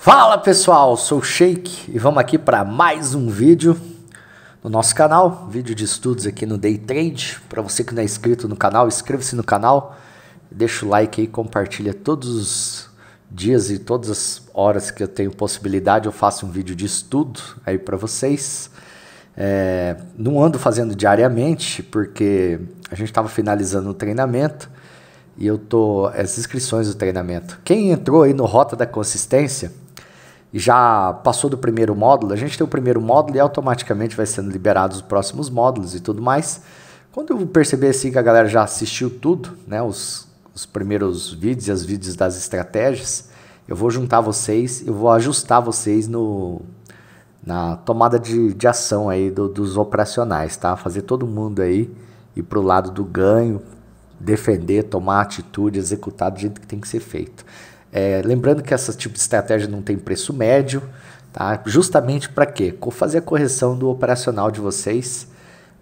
Fala pessoal, sou o Sheik e vamos aqui para mais um vídeo no nosso canal, vídeo de estudos aqui no Day Trade. Para você que não é inscrito no canal, inscreva-se no canal, deixa o like aí, compartilha todos os dias e todas as horas que eu tenho possibilidade, eu faço um vídeo de estudo aí para vocês. É, não ando fazendo diariamente porque a gente estava finalizando o treinamento e eu tô as inscrições do treinamento. Quem entrou aí no Rota da Consistência já passou do primeiro módulo, a gente tem o primeiro módulo e automaticamente vai sendo liberados os próximos módulos e tudo mais. Quando eu perceber assim que a galera já assistiu tudo, né, os, os primeiros vídeos e as vídeos das estratégias, eu vou juntar vocês, eu vou ajustar vocês no na tomada de, de ação aí do, dos operacionais, tá? Fazer todo mundo aí ir pro lado do ganho, defender, tomar atitude, executar do jeito que tem que ser feito. É, lembrando que esse tipo de estratégia não tem preço médio, tá? justamente para quê? Fazer a correção do operacional de vocês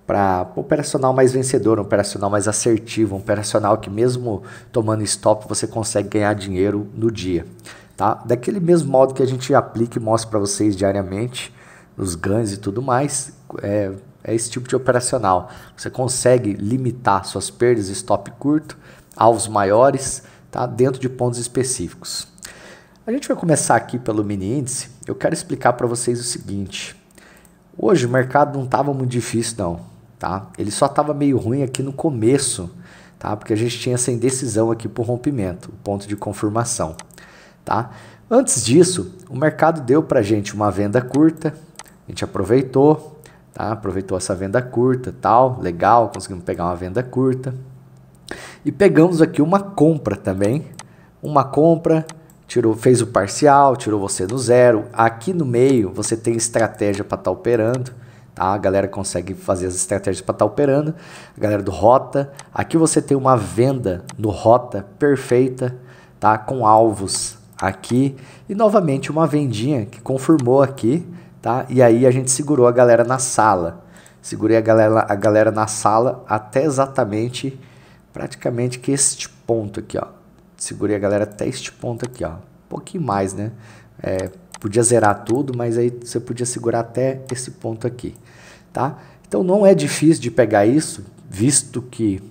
para um operacional mais vencedor, um operacional mais assertivo, um operacional que mesmo tomando stop você consegue ganhar dinheiro no dia. Tá? Daquele mesmo modo que a gente aplica e mostra para vocês diariamente, nos ganhos e tudo mais, é, é esse tipo de operacional. Você consegue limitar suas perdas, stop curto, alvos maiores, tá? dentro de pontos específicos. A gente vai começar aqui pelo mini índice. Eu quero explicar para vocês o seguinte. Hoje o mercado não estava muito difícil não, tá? Ele só estava meio ruim aqui no começo, tá? Porque a gente tinha essa indecisão aqui por rompimento, o ponto de confirmação, tá? Antes disso, o mercado deu para gente uma venda curta, a gente aproveitou, tá? Aproveitou essa venda curta, tal, legal, conseguimos pegar uma venda curta, e pegamos aqui uma compra também. Uma compra, tirou, fez o parcial, tirou você do zero. Aqui no meio você tem estratégia para estar tá operando. Tá? A galera consegue fazer as estratégias para estar tá operando. A galera do Rota. Aqui você tem uma venda no Rota perfeita, tá? com alvos aqui. E novamente uma vendinha que confirmou aqui. Tá? E aí a gente segurou a galera na sala. Segurei a galera, a galera na sala até exatamente praticamente que este ponto aqui, ó. Segurei a galera até este ponto aqui, ó. Um pouquinho mais, né? É, podia zerar tudo, mas aí você podia segurar até esse ponto aqui, tá? Então não é difícil de pegar isso, visto que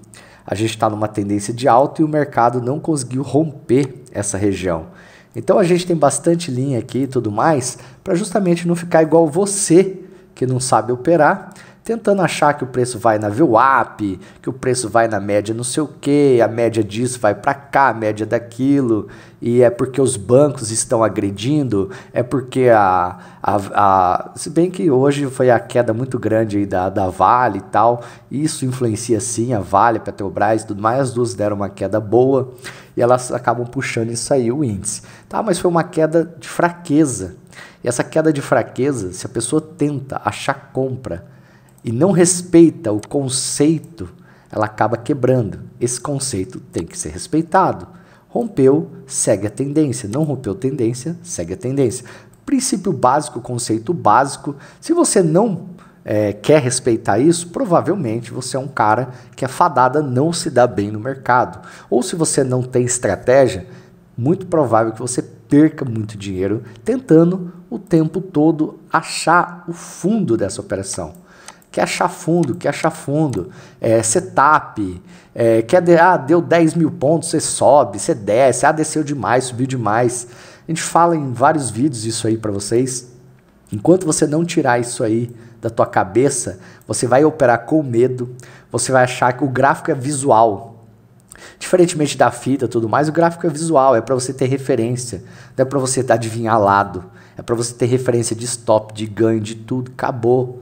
a gente está numa tendência de alta e o mercado não conseguiu romper essa região. Então a gente tem bastante linha aqui e tudo mais, para justamente não ficar igual você que não sabe operar tentando achar que o preço vai na VWAP, que o preço vai na média não sei o que, a média disso vai para cá, a média daquilo, e é porque os bancos estão agredindo, é porque a, a, a se bem que hoje foi a queda muito grande aí da, da Vale e tal, isso influencia sim a Vale, a Petrobras e tudo mais, as duas deram uma queda boa e elas acabam puxando isso aí, o índice. Tá, mas foi uma queda de fraqueza. E essa queda de fraqueza, se a pessoa tenta achar compra e não respeita o conceito, ela acaba quebrando. Esse conceito tem que ser respeitado. Rompeu, segue a tendência. Não rompeu tendência, segue a tendência. Princípio básico, conceito básico. Se você não é, quer respeitar isso, provavelmente você é um cara que é fadada não se dá bem no mercado. Ou se você não tem estratégia, muito provável que você perca muito dinheiro tentando o tempo todo achar o fundo dessa operação quer achar fundo, quer achar fundo, é, setup, é, quer de, ah, deu 10 mil pontos, você sobe, você desce, ah, desceu demais, subiu demais. A gente fala em vários vídeos isso aí para vocês. Enquanto você não tirar isso aí da tua cabeça, você vai operar com medo, você vai achar que o gráfico é visual, Diferentemente da fita, tudo mais, o gráfico é visual, é para você ter referência, não é para você adivinhar lado, é para você ter referência de stop, de ganho, de tudo, acabou.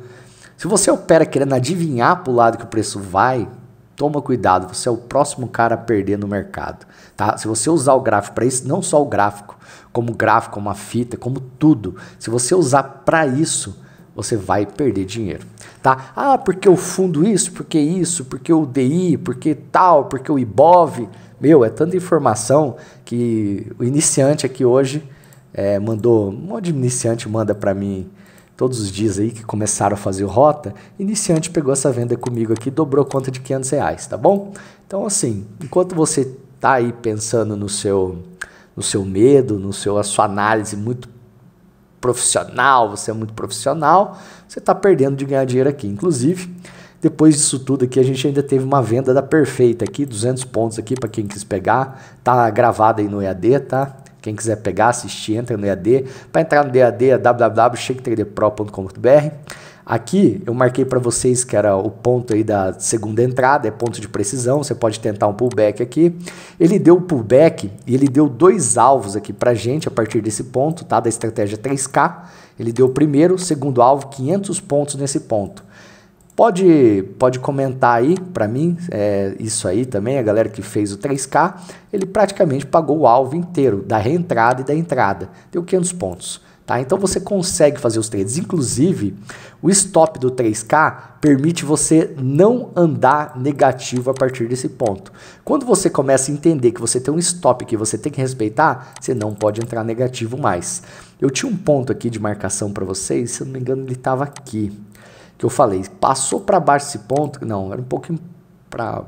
Se você opera querendo adivinhar para o lado que o preço vai, toma cuidado, você é o próximo cara a perder no mercado. Tá? Se você usar o gráfico para isso, não só o gráfico, como gráfico, como fita, como tudo, se você usar para isso, você vai perder dinheiro. Tá? Ah, porque o fundo isso, porque isso, porque o DI, porque tal, porque o IBOV. Meu, é tanta informação que o iniciante aqui hoje é, mandou, um monte de iniciante manda para mim todos os dias aí que começaram a fazer o Rota, iniciante pegou essa venda comigo aqui, dobrou conta de 500 reais, tá bom? Então assim, enquanto você tá aí pensando no seu, no seu medo, no seu, a sua análise muito profissional, você é muito profissional, você está perdendo de ganhar dinheiro aqui. Inclusive, depois disso tudo aqui, a gente ainda teve uma venda da perfeita aqui, 200 pontos aqui para quem quis pegar, tá gravada aí no EAD, tá? Quem quiser pegar, assistir, entra no EAD. Para entrar no EAD é www.shaketraderpro.com.br. Aqui eu marquei para vocês que era o ponto aí da segunda entrada, é ponto de precisão, você pode tentar um pullback aqui. Ele deu pullback e ele deu dois alvos aqui para gente a partir desse ponto, tá? Da estratégia 3K. Ele deu o primeiro, segundo alvo, 500 pontos nesse ponto. Pode, pode comentar aí para mim é, isso aí também. A galera que fez o 3K, ele praticamente pagou o alvo inteiro da reentrada e da entrada, deu 500 pontos. Tá? Então você consegue fazer os trades. Inclusive, o stop do 3K permite você não andar negativo a partir desse ponto. Quando você começa a entender que você tem um stop que você tem que respeitar, você não pode entrar negativo mais. Eu tinha um ponto aqui de marcação para vocês, se eu não me engano, ele estava aqui que eu falei. Passou para baixo esse ponto, não, era um pouquinho para.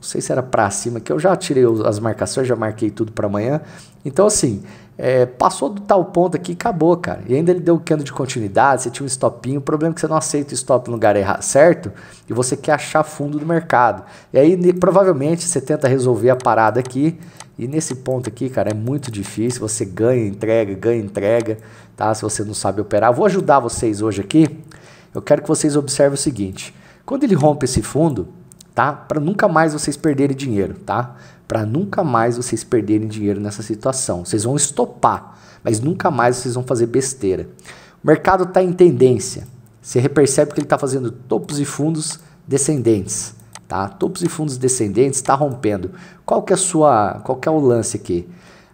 Não sei se era para cima, que eu já tirei as marcações, já marquei tudo para amanhã. Então, assim, é, passou do tal ponto aqui, acabou, cara. E ainda ele deu o cano de continuidade, você tinha um stopinho. O problema é que você não aceita o stop no lugar errado, certo e você quer achar fundo do mercado. E aí, provavelmente, você tenta resolver a parada aqui. E nesse ponto aqui, cara, é muito difícil. Você ganha entrega, ganha entrega tá? Se você não sabe operar, vou ajudar vocês hoje aqui. Eu quero que vocês observem o seguinte: quando ele rompe esse fundo, tá? Para nunca mais vocês perderem dinheiro, tá? Para nunca mais vocês perderem dinheiro nessa situação. Vocês vão estopar, mas nunca mais vocês vão fazer besteira. O mercado está em tendência. Você percebe que ele está fazendo topos e fundos descendentes, tá? Topos e fundos descendentes está rompendo. Qual que é a sua, qual que é o lance aqui?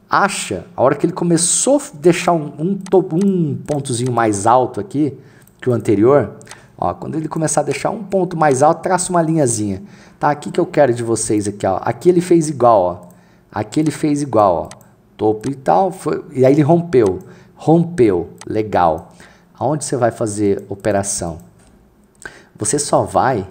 acha, a hora que ele começou a deixar um, um, um pontozinho mais alto aqui que o anterior, ó, quando ele começar a deixar um ponto mais alto, traça uma linhazinha. Tá, aqui que eu quero de vocês aqui, ó. Aqui ele fez igual, ó. Aqui ele fez igual, ó. Topo e tal, foi, e aí ele rompeu. Rompeu, legal. Aonde você vai fazer operação? Você só vai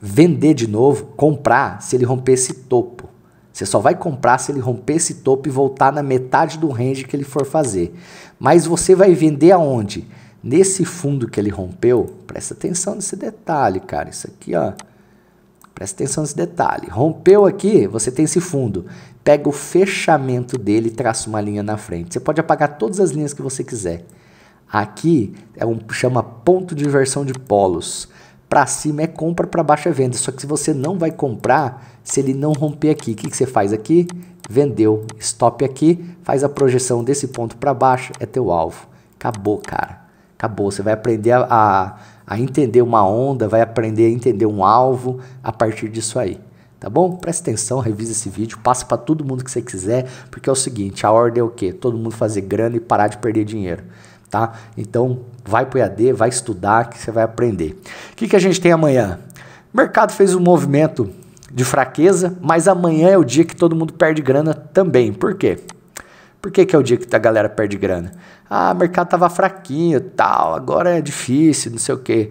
vender de novo, comprar, se ele romper esse topo. Você só vai comprar se ele romper esse topo e voltar na metade do range que ele for fazer. Mas você vai vender aonde? Nesse fundo que ele rompeu, presta atenção nesse detalhe, cara. Isso aqui, ó. Presta atenção nesse detalhe. Rompeu aqui, você tem esse fundo. Pega o fechamento dele e traça uma linha na frente. Você pode apagar todas as linhas que você quiser. Aqui é um chama ponto de inversão de polos para cima é compra, para baixo é venda. Só que se você não vai comprar, se ele não romper aqui, o que, que você faz aqui? Vendeu, stop aqui, faz a projeção desse ponto para baixo, é teu alvo. Acabou, cara. Acabou. Você vai aprender a, a, a, entender uma onda, vai aprender a entender um alvo a partir disso aí. Tá bom? Presta atenção, revisa esse vídeo, passa para todo mundo que você quiser, porque é o seguinte, a ordem é o quê? Todo mundo fazer grana e parar de perder dinheiro tá? Então, vai para o EAD, vai estudar, que você vai aprender. O que, que a gente tem amanhã? O mercado fez um movimento de fraqueza, mas amanhã é o dia que todo mundo perde grana também. Por quê? Por que, que é o dia que a galera perde grana? Ah, o mercado estava fraquinho tal, agora é difícil, não sei o quê.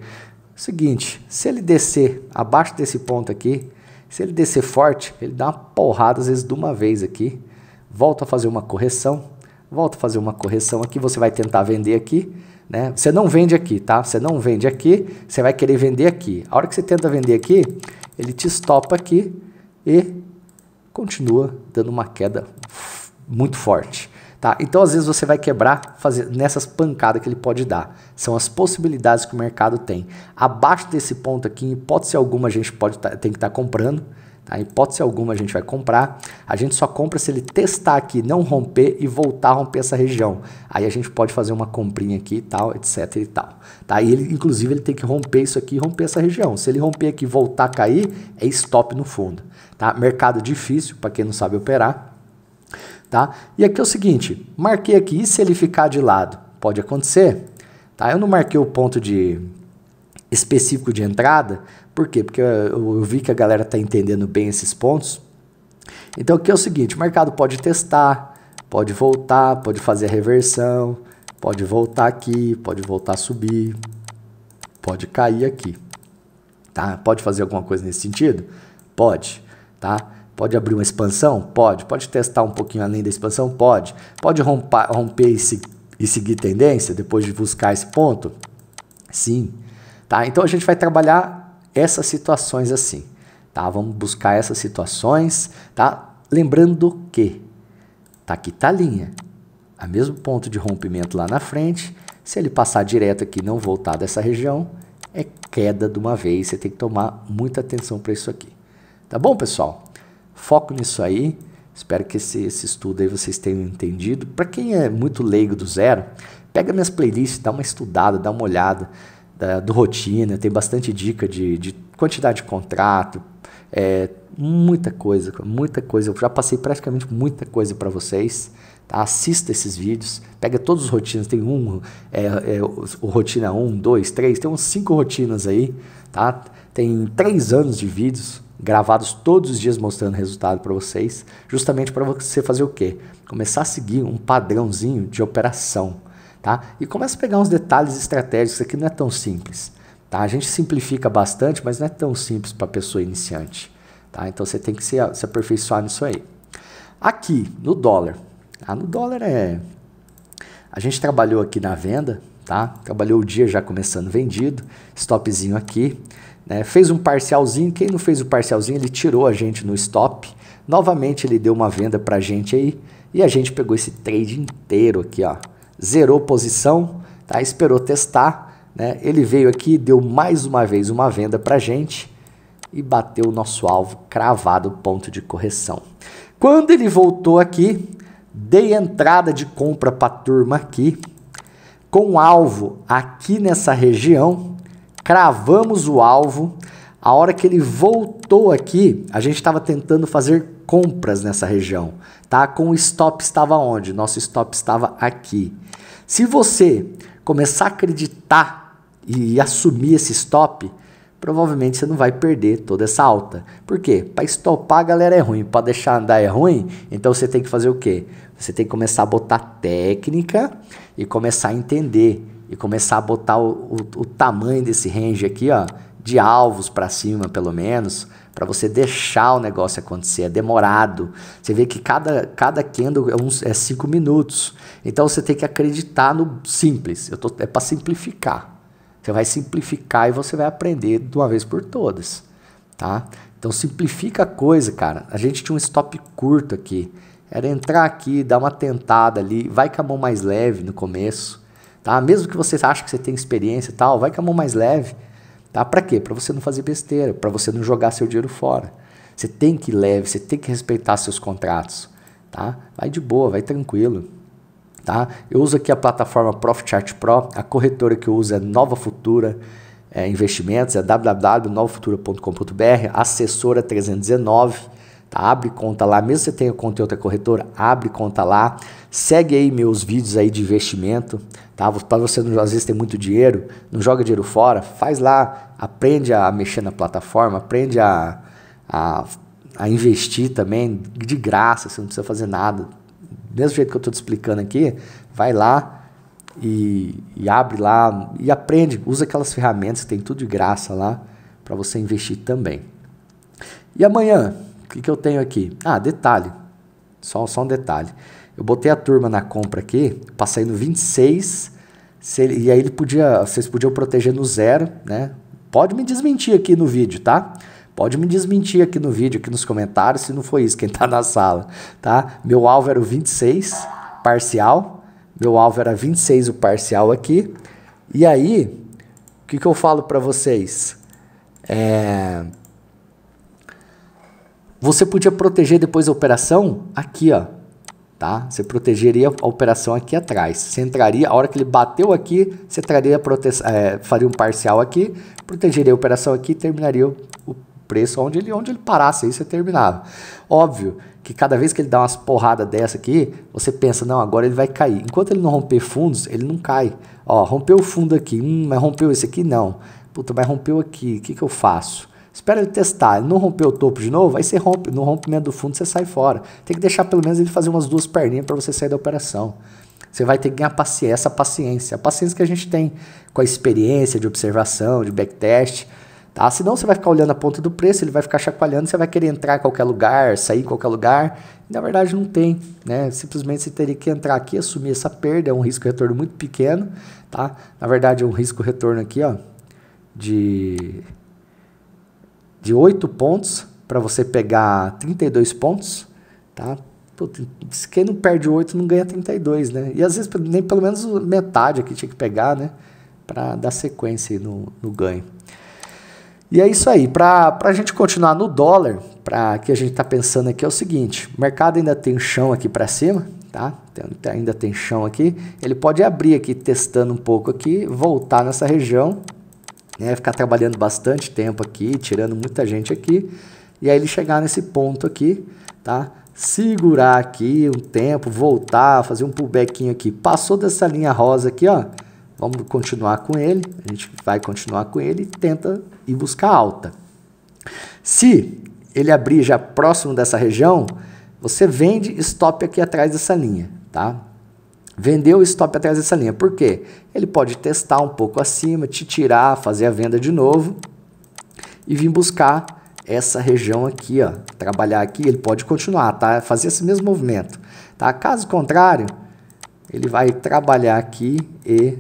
Seguinte, se ele descer abaixo desse ponto aqui, se ele descer forte, ele dá uma porrada às vezes de uma vez aqui, volta a fazer uma correção, Volto a fazer uma correção aqui, você vai tentar vender aqui, né? Você não vende aqui, tá? Você não vende aqui, você vai querer vender aqui. A hora que você tenta vender aqui, ele te estopa aqui e continua dando uma queda muito forte. Tá? Então, às vezes, você vai quebrar fazer, nessas pancadas que ele pode dar. São as possibilidades que o mercado tem. Abaixo desse ponto aqui, em hipótese alguma, a gente pode tá, tem que estar tá comprando. Tá? Hipótese alguma a gente vai comprar. A gente só compra se ele testar aqui, não romper e voltar a romper essa região. Aí a gente pode fazer uma comprinha aqui e tal, etc e tal. Tá? E ele, inclusive, ele tem que romper isso aqui e romper essa região. Se ele romper aqui e voltar a cair, é stop no fundo. Tá? Mercado difícil, para quem não sabe operar. Tá? E aqui é o seguinte, marquei aqui, e se ele ficar de lado? Pode acontecer. Tá? Eu não marquei o ponto de específico de entrada. Por quê? Porque eu, eu vi que a galera está entendendo bem esses pontos. Então, aqui é o seguinte: o mercado pode testar, pode voltar, pode fazer a reversão, pode voltar aqui, pode voltar a subir, pode cair aqui. Tá? Pode fazer alguma coisa nesse sentido? Pode. Tá? Pode abrir uma expansão? Pode. Pode testar um pouquinho além da expansão? Pode. Pode romper, romper e, se, e seguir tendência depois de buscar esse ponto? Sim. Tá? Então a gente vai trabalhar essas situações assim. Tá? Vamos buscar essas situações, tá? Lembrando que tá aqui tá a linha, a mesmo ponto de rompimento lá na frente. Se ele passar direto aqui, não voltar dessa região, é queda de uma vez. Você tem que tomar muita atenção para isso aqui. Tá bom, pessoal? Foco nisso aí. Espero que esse, esse estudo aí vocês tenham entendido. Para quem é muito leigo do zero, pega minhas playlists, dá uma estudada, dá uma olhada da, do rotina, tem bastante dica de, de quantidade de contrato, é, muita coisa, muita coisa. Eu já passei praticamente muita coisa para vocês. Tá? Assista esses vídeos, pega todos os rotinas, tem um, é, é, o rotina 1, 2, 3, tem uns 5 rotinas aí, tá? Tem 3 anos de vídeos gravados todos os dias mostrando resultado para vocês, justamente para você fazer o quê? Começar a seguir um padrãozinho de operação. Tá? E começa a pegar uns detalhes estratégicos, aqui não é tão simples. Tá? A gente simplifica bastante, mas não é tão simples para a pessoa iniciante. Tá? Então você tem que se, se aperfeiçoar nisso aí. Aqui, no dólar. Ah, no dólar é. A gente trabalhou aqui na venda, tá? Trabalhou o dia já começando vendido, stopzinho aqui. Né? Fez um parcialzinho. Quem não fez o parcialzinho, ele tirou a gente no stop. Novamente, ele deu uma venda pra gente aí. E a gente pegou esse trade inteiro aqui, ó zerou posição, tá? esperou testar. Né? Ele veio aqui, deu mais uma vez uma venda para gente e bateu o nosso alvo cravado, ponto de correção. Quando ele voltou aqui, dei entrada de compra para turma aqui, com alvo aqui nessa região, cravamos o alvo. A hora que ele voltou aqui, a gente estava tentando fazer compras nessa região, tá? Com o stop estava onde? Nosso stop estava aqui. Se você começar a acreditar e assumir esse stop, provavelmente você não vai perder toda essa alta. Por quê? Para estopar, galera, é ruim. Para deixar andar é ruim. Então você tem que fazer o quê? Você tem que começar a botar técnica e começar a entender e começar a botar o, o, o tamanho desse range aqui, ó de alvos para cima, pelo menos, para você deixar o negócio acontecer. É demorado. Você vê que cada, cada candle é, uns, é cinco minutos. Então você tem que acreditar no simples. Eu tô, é para simplificar. Você vai simplificar e você vai aprender de uma vez por todas. Tá? Então simplifica a coisa, cara. A gente tinha um stop curto aqui. Era entrar aqui, dar uma tentada ali, vai com a mão mais leve no começo, tá? Mesmo que você ache que você tem experiência e tal, vai com a mão mais leve Tá? Para quê? Para você não fazer besteira, para você não jogar seu dinheiro fora. Você tem que ir leve, você tem que respeitar seus contratos, tá? Vai de boa, vai tranquilo, tá? Eu uso aqui a plataforma Chart Pro, a corretora que eu uso é Nova Futura é, Investimentos, é www.novafutura.com.br, assessora 319, tá? Abre conta lá, mesmo que você tenha conta em outra corretora, abre conta lá, segue aí meus vídeos aí de investimento, Tá? Para você, às vezes, tem muito dinheiro, não joga dinheiro fora, faz lá, aprende a mexer na plataforma, aprende a, a, a investir também de graça, você não precisa fazer nada. Do mesmo jeito que eu estou te explicando aqui, vai lá e, e abre lá e aprende, usa aquelas ferramentas que tem tudo de graça lá para você investir também. E amanhã, o que, que eu tenho aqui? Ah, detalhe, só, só um detalhe. Eu botei a turma na compra aqui, passei no 26, ele, e aí ele podia, vocês podiam proteger no zero, né? Pode me desmentir aqui no vídeo, tá? Pode me desmentir aqui no vídeo, aqui nos comentários, se não foi isso, quem tá na sala, tá? Meu alvo era o 26, parcial. Meu alvo era 26, o parcial aqui. E aí, o que, que eu falo para vocês? É... Você podia proteger depois da operação aqui, ó tá? Você protegeria a operação aqui atrás. Você entraria, a hora que ele bateu aqui, você traria é, faria um parcial aqui, protegeria a operação aqui e terminaria o, o preço onde ele, onde ele parasse, aí você terminava. Óbvio que cada vez que ele dá umas porradas dessa aqui, você pensa, não, agora ele vai cair. Enquanto ele não romper fundos, ele não cai. Ó, rompeu o fundo aqui, hum, mas rompeu esse aqui? Não. Puta, mas rompeu aqui, o que, que eu faço? Espera ele testar. Ele não rompeu o topo de novo, aí você rompe. No rompimento do fundo você sai fora. Tem que deixar pelo menos ele fazer umas duas perninhas para você sair da operação. Você vai ter que ganhar paciência, essa paciência. A paciência que a gente tem com a experiência de observação, de backtest. Tá? Senão você vai ficar olhando a ponta do preço, ele vai ficar chacoalhando, você vai querer entrar em qualquer lugar, sair em qualquer lugar. E, na verdade, não tem. Né? Simplesmente você teria que entrar aqui, assumir essa perda, é um risco-retorno muito pequeno. Tá? Na verdade, é um risco-retorno aqui ó, de de 8 pontos para você pegar 32 pontos, tá? Puta, quem não perde 8 não ganha 32, né? E às vezes nem pelo menos metade aqui tinha que pegar, né? Para dar sequência no, no ganho. E é isso aí. Para a gente continuar no dólar, para que a gente está pensando aqui é o seguinte: o mercado ainda tem chão aqui para cima, tá? Tem, ainda tem chão aqui. Ele pode abrir aqui testando um pouco aqui, voltar nessa região né, ficar trabalhando bastante tempo aqui, tirando muita gente aqui, e aí ele chegar nesse ponto aqui, tá? Segurar aqui um tempo, voltar, fazer um pullbackinho aqui. Passou dessa linha rosa aqui, ó. Vamos continuar com ele, a gente vai continuar com ele e tenta ir buscar alta. Se ele abrir já próximo dessa região, você vende stop aqui atrás dessa linha, tá? Vendeu o stop atrás dessa linha. Por quê? Ele pode testar um pouco acima, te tirar, fazer a venda de novo e vir buscar essa região aqui, ó, trabalhar aqui, ele pode continuar, tá? Fazer esse mesmo movimento, tá? Caso contrário, ele vai trabalhar aqui e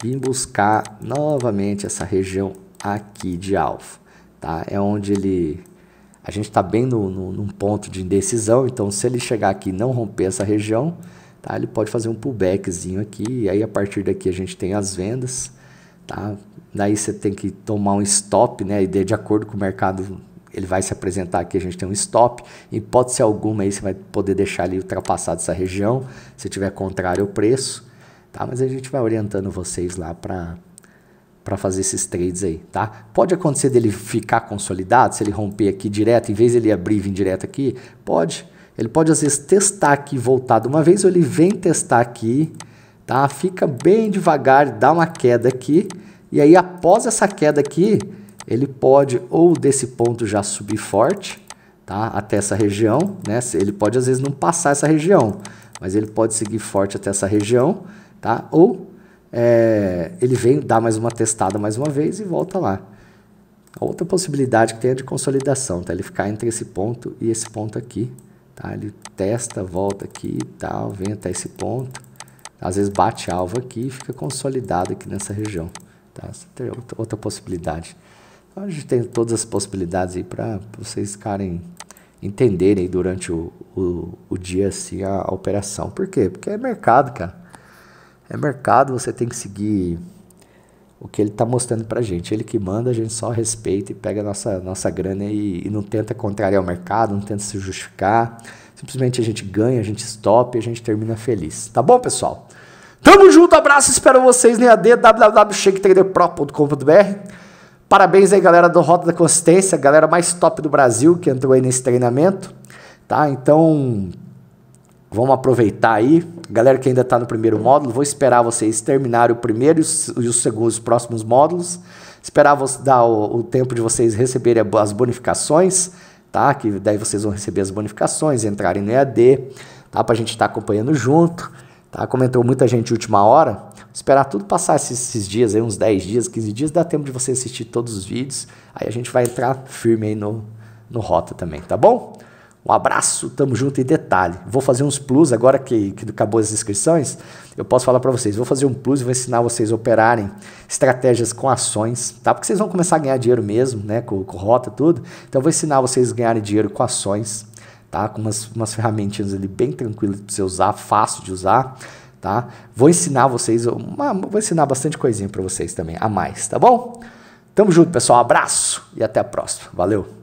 vir buscar novamente essa região aqui de alfa, tá? É onde ele... A gente está bem no, no, num ponto de indecisão, então se ele chegar aqui e não romper essa região, Tá? Ele pode fazer um pullbackzinho aqui, e aí a partir daqui a gente tem as vendas. Tá? Daí você tem que tomar um stop, né? E de acordo com o mercado ele vai se apresentar aqui, a gente tem um stop. Em hipótese alguma, aí você vai poder deixar ali ultrapassado essa região, se tiver contrário ao preço, tá? Mas a gente vai orientando vocês lá para para fazer esses trades aí, tá? Pode acontecer dele ficar consolidado, se ele romper aqui direto, em vez de ele abrir e vir direto aqui, pode, ele pode às vezes testar aqui voltado uma vez ou ele vem testar aqui, tá? Fica bem devagar, dá uma queda aqui e aí após essa queda aqui, ele pode ou desse ponto já subir forte, tá? Até essa região, né? Ele pode às vezes não passar essa região, mas ele pode seguir forte até essa região, tá? Ou é, ele vem dar mais uma testada mais uma vez e volta lá. A outra possibilidade que tem é de consolidação, tá? Ele ficar entre esse ponto e esse ponto aqui. Tá? Ele testa, volta aqui e tal, vem até esse ponto. Às vezes bate alvo aqui e fica consolidado aqui nessa região. Tá? Você tem outra, outra possibilidade. Então, a gente tem todas as possibilidades aí para vocês ficarem entenderem durante o, o, o, dia assim, a, a operação. Por quê? Porque é mercado, cara. É mercado, você tem que seguir o que ele está mostrando para a gente. Ele que manda, a gente só respeita e pega a nossa, nossa grana e, e não tenta contrariar o mercado, não tenta se justificar. Simplesmente a gente ganha, a gente stop e a gente termina feliz. Tá bom, pessoal? Tamo junto, abraço, espero vocês no EAD, www.shaketraderpro.com.br. Parabéns aí, galera do Rota da Consistência, galera mais top do Brasil que entrou aí nesse treinamento, tá? Então, Vamos aproveitar aí. Galera que ainda está no primeiro módulo, vou esperar vocês terminarem o primeiro e os, segundos, os próximos módulos. Esperar você, dar o, o tempo de vocês receberem as bonificações, tá? Que daí vocês vão receber as bonificações, entrarem no EAD, tá? Para a gente estar tá acompanhando junto. Tá? Comentou muita gente última hora. Esperar tudo passar esses, esses, dias aí, uns 10 dias, 15 dias, dá tempo de você assistir todos os vídeos. Aí a gente vai entrar firme aí no, no Rota também, tá bom? Um abraço, tamo junto e detalhe. Vou fazer uns plus agora que, que acabou as inscrições. Eu posso falar para vocês, vou fazer um plus e vou ensinar vocês a operarem estratégias com ações, tá? Porque vocês vão começar a ganhar dinheiro mesmo, né? Com, com rota tudo. Então eu vou ensinar vocês a ganharem dinheiro com ações, tá? Com umas, umas ferramentinhas ali bem tranquilas pra você usar, fácil de usar, tá? Vou ensinar vocês, uma, vou ensinar bastante coisinha para vocês também, a mais, tá bom? Tamo junto, pessoal. Abraço e até a próxima. Valeu!